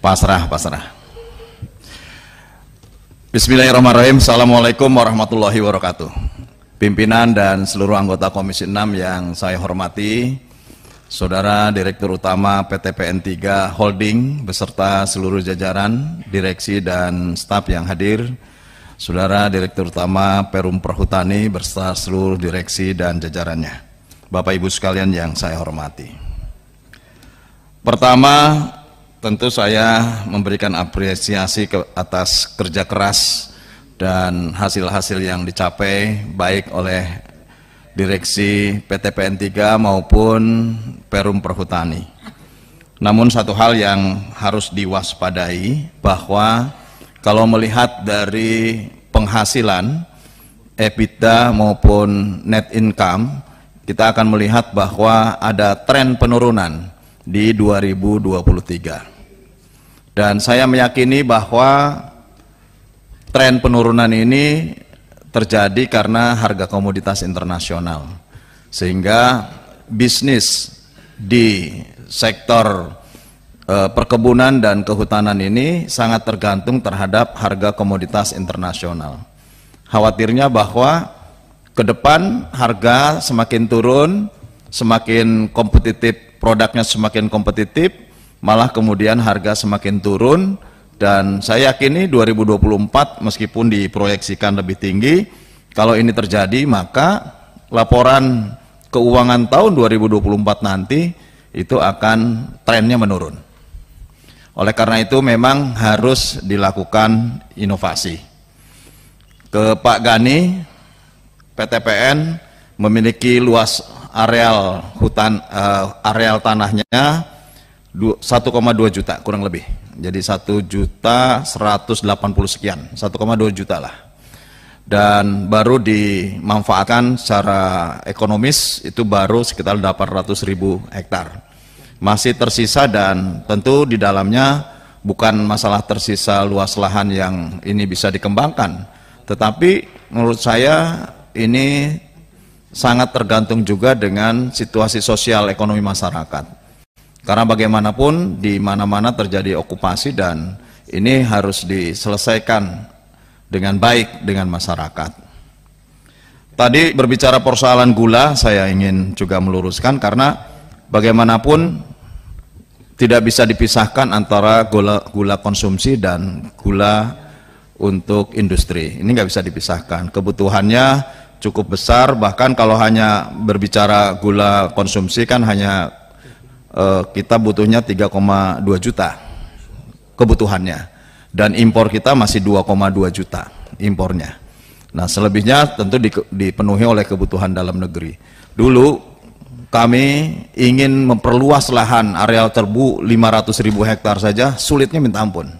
pasrah pasrah Bismillahirrahmanirrahim Assalamualaikum warahmatullahi wabarakatuh pimpinan dan seluruh anggota Komisi 6 yang saya hormati Saudara Direktur Utama PT PN3 Holding beserta seluruh jajaran, direksi dan staf yang hadir Saudara Direktur Utama Perum Perhutani beserta seluruh direksi dan jajarannya Bapak Ibu sekalian yang saya hormati. Pertama, tentu saya memberikan apresiasi ke atas kerja keras dan hasil-hasil yang dicapai baik oleh direksi PT pn 3 maupun Perum Perhutani. Namun satu hal yang harus diwaspadai bahwa kalau melihat dari penghasilan EBITDA maupun net income kita akan melihat bahwa ada tren penurunan di 2023. Dan saya meyakini bahwa tren penurunan ini terjadi karena harga komoditas internasional. Sehingga bisnis di sektor e, perkebunan dan kehutanan ini sangat tergantung terhadap harga komoditas internasional. Khawatirnya bahwa ke depan harga semakin turun, semakin kompetitif, produknya semakin kompetitif, malah kemudian harga semakin turun dan saya yakini 2024 meskipun diproyeksikan lebih tinggi, kalau ini terjadi maka laporan keuangan tahun 2024 nanti itu akan trennya menurun. Oleh karena itu memang harus dilakukan inovasi. Ke Pak Gani, PTPN memiliki luas areal hutan uh, areal tanahnya 1,2 juta kurang lebih. Jadi 1 juta 180 sekian, 1,2 juta lah. Dan baru dimanfaatkan secara ekonomis itu baru sekitar 800 ribu hektar. Masih tersisa dan tentu di dalamnya bukan masalah tersisa luas lahan yang ini bisa dikembangkan. Tetapi menurut saya ini sangat tergantung juga dengan situasi sosial ekonomi masyarakat. Karena bagaimanapun di mana-mana terjadi okupasi dan ini harus diselesaikan dengan baik dengan masyarakat. Tadi berbicara persoalan gula, saya ingin juga meluruskan karena bagaimanapun tidak bisa dipisahkan antara gula, gula konsumsi dan gula untuk industri. Ini nggak bisa dipisahkan. Kebutuhannya cukup besar bahkan kalau hanya berbicara gula konsumsi kan hanya eh, kita butuhnya 3,2 juta kebutuhannya dan impor kita masih 2,2 juta impornya nah selebihnya tentu dipenuhi oleh kebutuhan dalam negeri dulu kami ingin memperluas lahan areal terbu 500 ribu hektar saja sulitnya minta ampun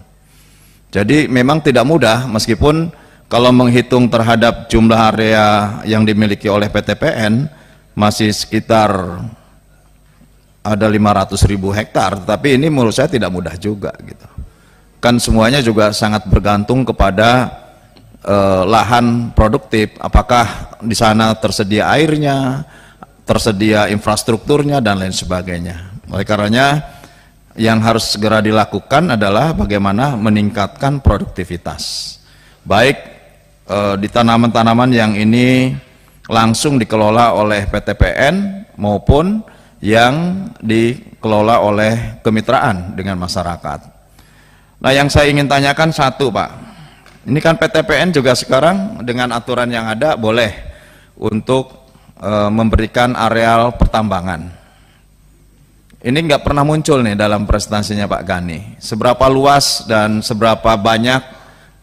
jadi memang tidak mudah meskipun kalau menghitung terhadap jumlah area yang dimiliki oleh PTPN masih sekitar ada 500 ribu hektar, tapi ini menurut saya tidak mudah juga gitu. Kan semuanya juga sangat bergantung kepada eh, lahan produktif, apakah di sana tersedia airnya, tersedia infrastrukturnya dan lain sebagainya. Oleh karenanya yang harus segera dilakukan adalah bagaimana meningkatkan produktivitas. Baik Eh, di tanaman-tanaman yang ini langsung dikelola oleh PTPN maupun yang dikelola oleh kemitraan dengan masyarakat. Nah yang saya ingin tanyakan satu Pak, ini kan PTPN juga sekarang dengan aturan yang ada boleh untuk e, memberikan areal pertambangan. Ini nggak pernah muncul nih dalam presentasinya Pak Gani. Seberapa luas dan seberapa banyak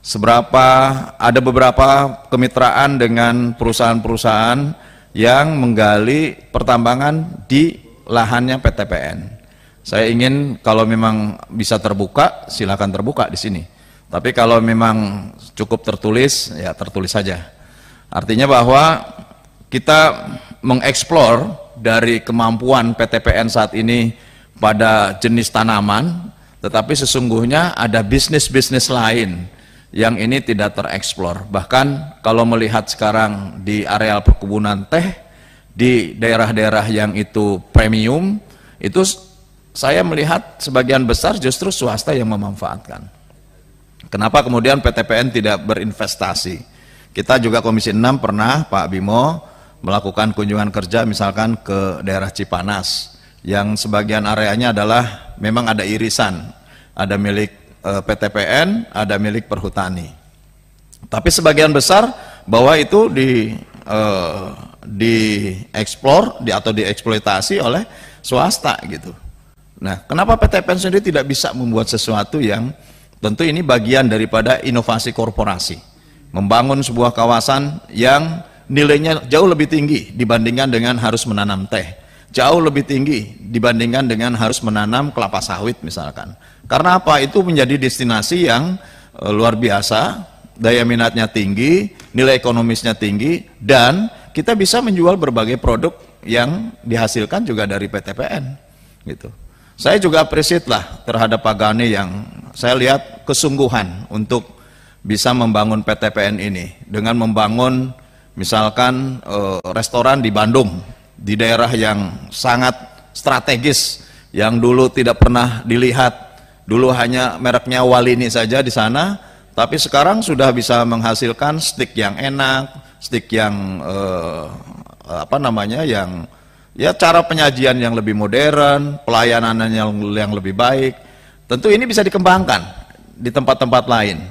Seberapa ada beberapa kemitraan dengan perusahaan-perusahaan yang menggali pertambangan di lahannya PTPN. Saya ingin kalau memang bisa terbuka, silakan terbuka di sini. Tapi kalau memang cukup tertulis, ya tertulis saja. Artinya bahwa kita mengeksplor dari kemampuan PTPN saat ini pada jenis tanaman, tetapi sesungguhnya ada bisnis-bisnis lain yang ini tidak tereksplor. Bahkan kalau melihat sekarang di areal perkebunan teh, di daerah-daerah yang itu premium, itu saya melihat sebagian besar justru swasta yang memanfaatkan. Kenapa kemudian PTPN tidak berinvestasi? Kita juga Komisi 6 pernah Pak Bimo melakukan kunjungan kerja misalkan ke daerah Cipanas yang sebagian areanya adalah memang ada irisan, ada milik Eh, PTPN, ada milik perhutani. Tapi sebagian besar bahwa itu di di eh, dieksplor di, atau dieksploitasi oleh swasta gitu. Nah, kenapa PTPN sendiri tidak bisa membuat sesuatu yang tentu ini bagian daripada inovasi korporasi, membangun sebuah kawasan yang nilainya jauh lebih tinggi dibandingkan dengan harus menanam teh, jauh lebih tinggi dibandingkan dengan harus menanam kelapa sawit misalkan karena apa? Itu menjadi destinasi yang e, luar biasa, daya minatnya tinggi, nilai ekonomisnya tinggi, dan kita bisa menjual berbagai produk yang dihasilkan juga dari PTPN. Gitu. Saya juga appreciate lah terhadap Pak Gani yang saya lihat kesungguhan untuk bisa membangun PTPN ini dengan membangun misalkan e, restoran di Bandung di daerah yang sangat strategis yang dulu tidak pernah dilihat Dulu hanya mereknya Walini saja di sana, tapi sekarang sudah bisa menghasilkan stick yang enak, stick yang eh, apa namanya yang ya cara penyajian yang lebih modern, pelayanannya yang, yang lebih baik. Tentu ini bisa dikembangkan di tempat-tempat lain.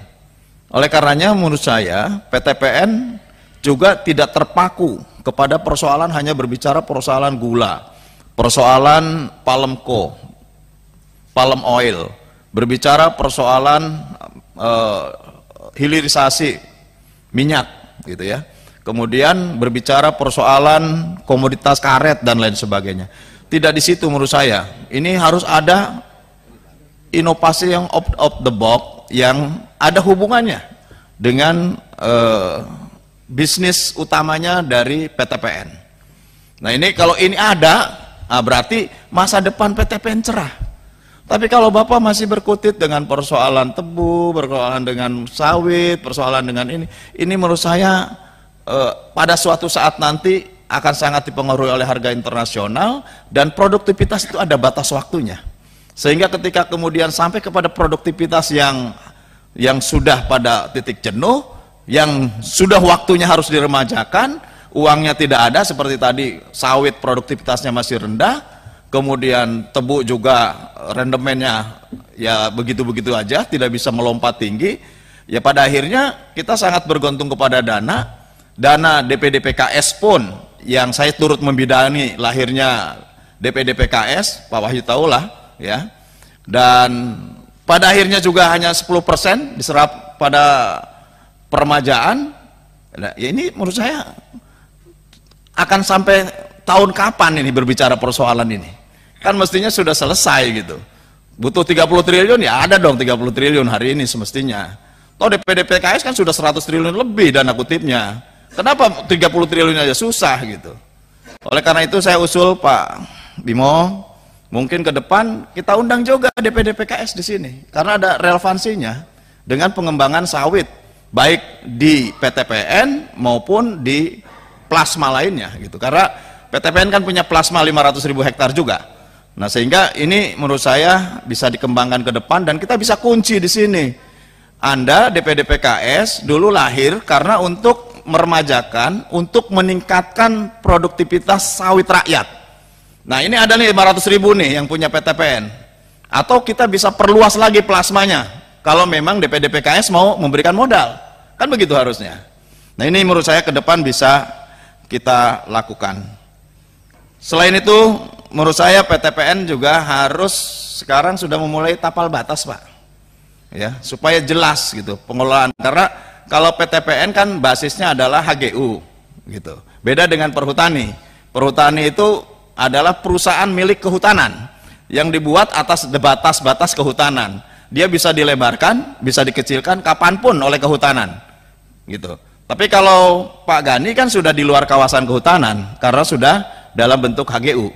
Oleh karenanya menurut saya PTPN juga tidak terpaku kepada persoalan hanya berbicara persoalan gula, persoalan palm co, palm oil berbicara persoalan eh, hilirisasi minyak gitu ya. Kemudian berbicara persoalan komoditas karet dan lain sebagainya. Tidak di situ menurut saya. Ini harus ada inovasi yang of of the box yang ada hubungannya dengan eh, bisnis utamanya dari PTPN. Nah ini kalau ini ada, nah berarti masa depan PTPN cerah. Tapi kalau Bapak masih berkutit dengan persoalan tebu, persoalan dengan sawit, persoalan dengan ini, ini menurut saya eh, pada suatu saat nanti akan sangat dipengaruhi oleh harga internasional dan produktivitas itu ada batas waktunya. Sehingga ketika kemudian sampai kepada produktivitas yang yang sudah pada titik jenuh, yang sudah waktunya harus diremajakan, uangnya tidak ada seperti tadi sawit produktivitasnya masih rendah, kemudian tebu juga rendemennya ya begitu-begitu aja, tidak bisa melompat tinggi, ya pada akhirnya kita sangat bergantung kepada dana, dana DPDPKS pun yang saya turut membidani lahirnya DPDPKS, Pak Wahyu tahulah ya, dan pada akhirnya juga hanya 10% diserap pada permajaan, ya ini menurut saya akan sampai tahun kapan ini berbicara persoalan ini? Kan mestinya sudah selesai gitu. Butuh 30 triliun ya ada dong 30 triliun hari ini semestinya. Toh DPD PKS kan sudah 100 triliun lebih dana kutipnya. Kenapa 30 triliun aja susah gitu. Oleh karena itu saya usul Pak Bimo, mungkin ke depan kita undang juga DPD PKS di sini karena ada relevansinya dengan pengembangan sawit baik di PTPN maupun di plasma lainnya gitu. Karena PTPN kan punya plasma 500 ribu hektar juga. Nah sehingga ini menurut saya bisa dikembangkan ke depan dan kita bisa kunci di sini. Anda DPD PKS dulu lahir karena untuk meremajakan, untuk meningkatkan produktivitas sawit rakyat. Nah ini ada nih 500 ribu nih yang punya PTPN. Atau kita bisa perluas lagi plasmanya kalau memang DPD PKS mau memberikan modal. Kan begitu harusnya. Nah ini menurut saya ke depan bisa kita lakukan. Selain itu menurut saya PTPN juga harus sekarang sudah memulai tapal batas pak ya supaya jelas gitu pengelolaan karena kalau PTPN kan basisnya adalah HGU gitu beda dengan perhutani perhutani itu adalah perusahaan milik kehutanan yang dibuat atas batas-batas kehutanan dia bisa dilebarkan bisa dikecilkan kapanpun oleh kehutanan gitu tapi kalau Pak Gani kan sudah di luar kawasan kehutanan karena sudah dalam bentuk HGU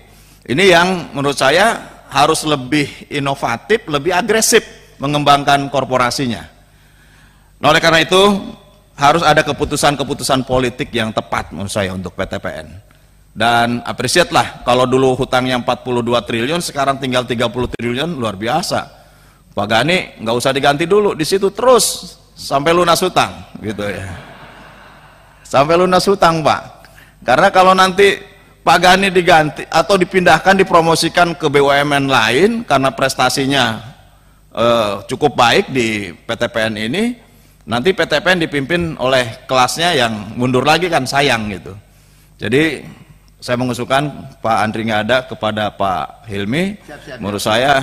ini yang menurut saya harus lebih inovatif, lebih agresif mengembangkan korporasinya. Nah, oleh karena itu harus ada keputusan-keputusan politik yang tepat menurut saya untuk PTPN. Dan apresiatlah kalau dulu hutangnya 42 triliun sekarang tinggal 30 triliun luar biasa. Pak Gani nggak usah diganti dulu di situ terus sampai lunas hutang gitu ya. Sampai lunas hutang Pak. Karena kalau nanti Pak Gani diganti atau dipindahkan dipromosikan ke BUMN lain karena prestasinya eh, cukup baik di PTPN ini nanti PTPN dipimpin oleh kelasnya yang mundur lagi kan sayang gitu jadi saya mengusulkan Pak Andri nggak ada kepada Pak Hilmi siap, siap, ya. menurut saya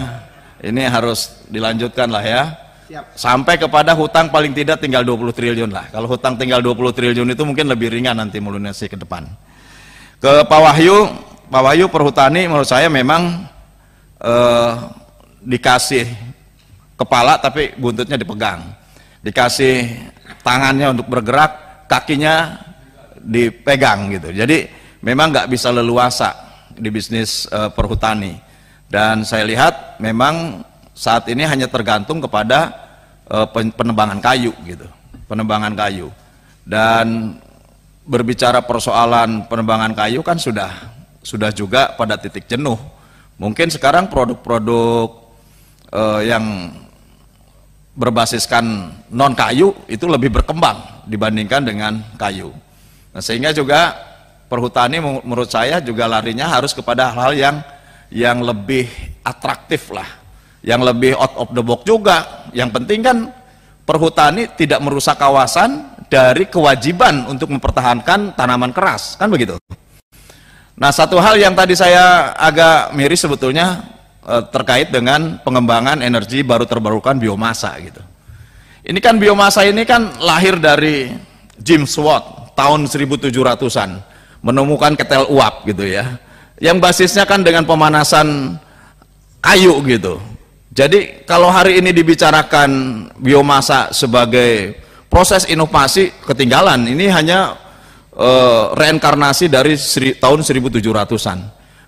ini harus dilanjutkan lah ya sampai kepada hutang paling tidak tinggal 20 triliun lah kalau hutang tinggal 20 triliun itu mungkin lebih ringan nanti melunasi ke depan ke Pak Wahyu, Pak Wahyu perhutani menurut saya memang eh, dikasih kepala tapi buntutnya dipegang. Dikasih tangannya untuk bergerak, kakinya dipegang gitu. Jadi memang nggak bisa leluasa di bisnis eh, perhutani. Dan saya lihat memang saat ini hanya tergantung kepada eh, penebangan kayu gitu. Penebangan kayu. Dan berbicara persoalan penerbangan kayu kan sudah sudah juga pada titik jenuh. Mungkin sekarang produk-produk eh, yang berbasiskan non kayu itu lebih berkembang dibandingkan dengan kayu. Nah, sehingga juga perhutani menurut saya juga larinya harus kepada hal-hal yang yang lebih atraktif lah, yang lebih out of the box juga. Yang penting kan perhutani tidak merusak kawasan, dari kewajiban untuk mempertahankan tanaman keras, kan begitu. Nah, satu hal yang tadi saya agak miris sebetulnya eh, terkait dengan pengembangan energi baru terbarukan biomasa gitu. Ini kan biomasa ini kan lahir dari James Watt tahun 1700-an menemukan ketel uap gitu ya. Yang basisnya kan dengan pemanasan kayu gitu. Jadi kalau hari ini dibicarakan biomasa sebagai proses inovasi ketinggalan. Ini hanya e, reinkarnasi dari seri, tahun 1700-an.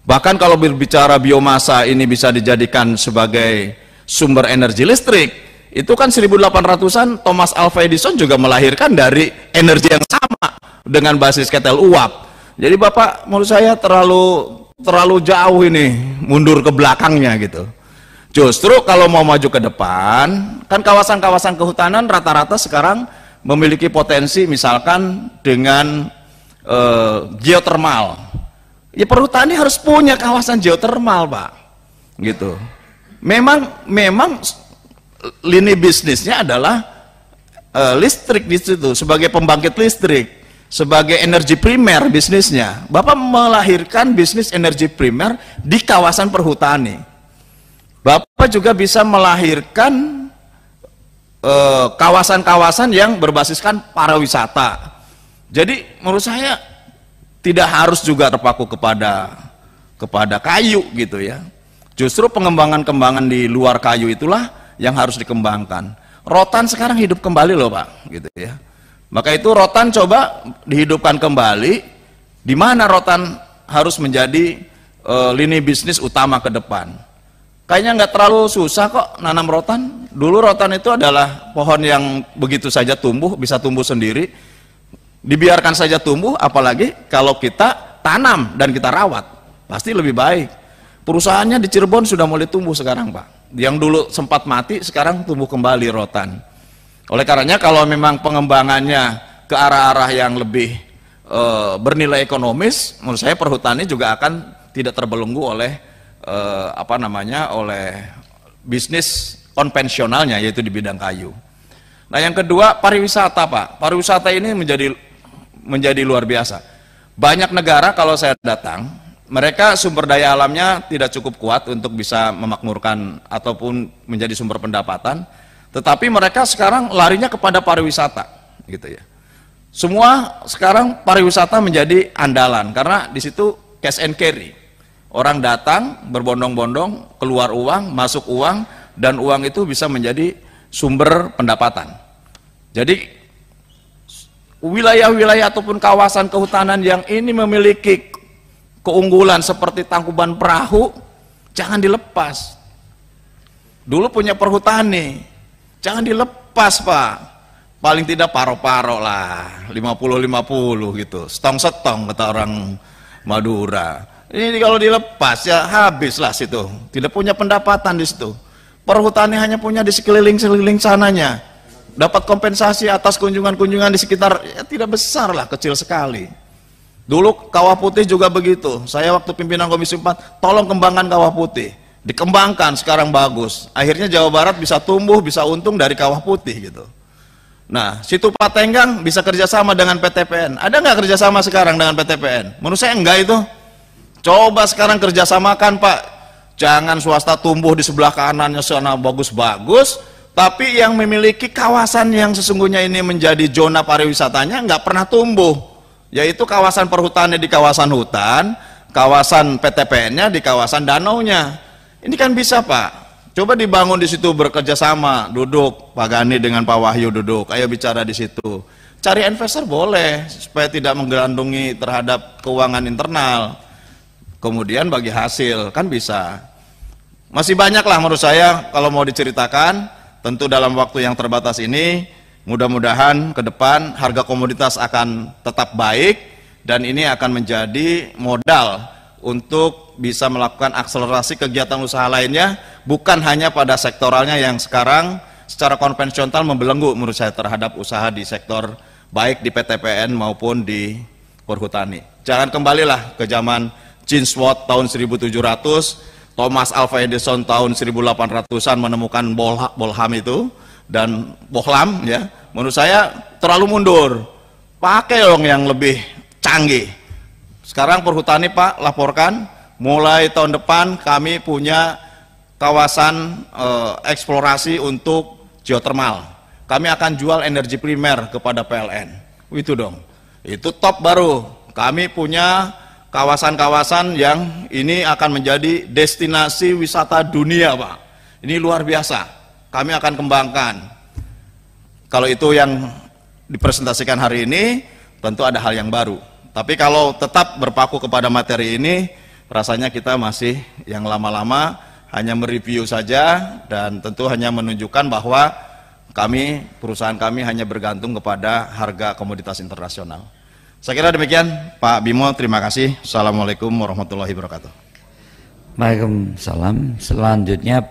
Bahkan kalau berbicara biomasa ini bisa dijadikan sebagai sumber energi listrik, itu kan 1800-an Thomas Alva Edison juga melahirkan dari energi yang sama dengan basis ketel uap. Jadi Bapak menurut saya terlalu terlalu jauh ini mundur ke belakangnya gitu. Justru kalau mau maju ke depan, kan kawasan-kawasan kehutanan rata-rata sekarang memiliki potensi misalkan dengan e, geotermal. Ya perhutani harus punya kawasan geotermal, Pak. Gitu. Memang memang lini bisnisnya adalah e, listrik di situ sebagai pembangkit listrik, sebagai energi primer bisnisnya. Bapak melahirkan bisnis energi primer di kawasan perhutani Bapak juga bisa melahirkan eh, kawasan-kawasan eh, yang berbasiskan pariwisata. Jadi menurut saya tidak harus juga terpaku kepada kepada kayu gitu ya. Justru pengembangan-kembangan di luar kayu itulah yang harus dikembangkan. Rotan sekarang hidup kembali loh Pak, gitu ya. Maka itu rotan coba dihidupkan kembali di mana rotan harus menjadi e, lini bisnis utama ke depan. Kayaknya nggak terlalu susah kok nanam rotan. Dulu rotan itu adalah pohon yang begitu saja tumbuh, bisa tumbuh sendiri. Dibiarkan saja tumbuh, apalagi kalau kita tanam dan kita rawat. Pasti lebih baik. Perusahaannya di Cirebon sudah mulai tumbuh sekarang Pak. Yang dulu sempat mati, sekarang tumbuh kembali rotan. Oleh karenanya kalau memang pengembangannya ke arah-arah yang lebih e, bernilai ekonomis, menurut saya perhutani juga akan tidak terbelenggu oleh eh, apa namanya oleh bisnis konvensionalnya yaitu di bidang kayu. Nah yang kedua pariwisata pak, pariwisata ini menjadi menjadi luar biasa. Banyak negara kalau saya datang, mereka sumber daya alamnya tidak cukup kuat untuk bisa memakmurkan ataupun menjadi sumber pendapatan, tetapi mereka sekarang larinya kepada pariwisata, gitu ya. Semua sekarang pariwisata menjadi andalan karena di situ cash and carry. Orang datang berbondong-bondong, keluar uang, masuk uang, dan uang itu bisa menjadi sumber pendapatan. Jadi wilayah-wilayah ataupun kawasan kehutanan yang ini memiliki keunggulan seperti tangkuban perahu, jangan dilepas. Dulu punya perhutani, jangan dilepas pak. Paling tidak paro-paro lah, 50-50 gitu, setong-setong kata orang Madura ini kalau dilepas ya habislah situ. Tidak punya pendapatan di situ. Perhutani hanya punya di sekeliling-sekeliling sananya. Dapat kompensasi atas kunjungan-kunjungan di sekitar, ya tidak besar lah, kecil sekali. Dulu kawah putih juga begitu. Saya waktu pimpinan Komisi 4, tolong kembangkan kawah putih. Dikembangkan sekarang bagus. Akhirnya Jawa Barat bisa tumbuh, bisa untung dari kawah putih gitu. Nah, situ Pak Tenggang bisa kerjasama dengan PTPN. Ada nggak kerjasama sekarang dengan PTPN? Menurut saya enggak itu. Coba sekarang kerjasamakan Pak. Jangan swasta tumbuh di sebelah kanannya sana bagus-bagus, tapi yang memiliki kawasan yang sesungguhnya ini menjadi zona pariwisatanya nggak pernah tumbuh, yaitu kawasan perhutannya di kawasan hutan, kawasan PTPN-nya di kawasan danau-nya. Ini kan bisa Pak. Coba dibangun di situ bekerja sama, duduk Pak Gani dengan Pak Wahyu duduk, ayo bicara di situ. Cari investor boleh supaya tidak menggelandungi terhadap keuangan internal kemudian bagi hasil kan bisa masih banyak lah menurut saya kalau mau diceritakan tentu dalam waktu yang terbatas ini mudah-mudahan ke depan harga komoditas akan tetap baik dan ini akan menjadi modal untuk bisa melakukan akselerasi kegiatan usaha lainnya bukan hanya pada sektoralnya yang sekarang secara konvensional membelenggu menurut saya terhadap usaha di sektor baik di PTPN maupun di perhutani. Jangan kembalilah ke zaman James Watt tahun 1700, Thomas Alva Edison tahun 1800-an menemukan Bolham itu dan Bohlam ya. Menurut saya terlalu mundur. Pakai dong yang lebih canggih. Sekarang perhutani Pak laporkan mulai tahun depan kami punya kawasan e, eksplorasi untuk geotermal. Kami akan jual energi primer kepada PLN. Itu dong. Itu top baru. Kami punya kawasan-kawasan yang ini akan menjadi destinasi wisata dunia, Pak. Ini luar biasa. Kami akan kembangkan. Kalau itu yang dipresentasikan hari ini, tentu ada hal yang baru. Tapi kalau tetap berpaku kepada materi ini, rasanya kita masih yang lama-lama hanya mereview saja dan tentu hanya menunjukkan bahwa kami, perusahaan kami hanya bergantung kepada harga komoditas internasional. Saya kira demikian Pak Bimo, terima kasih. Assalamualaikum warahmatullahi wabarakatuh. Waalaikumsalam. Selanjutnya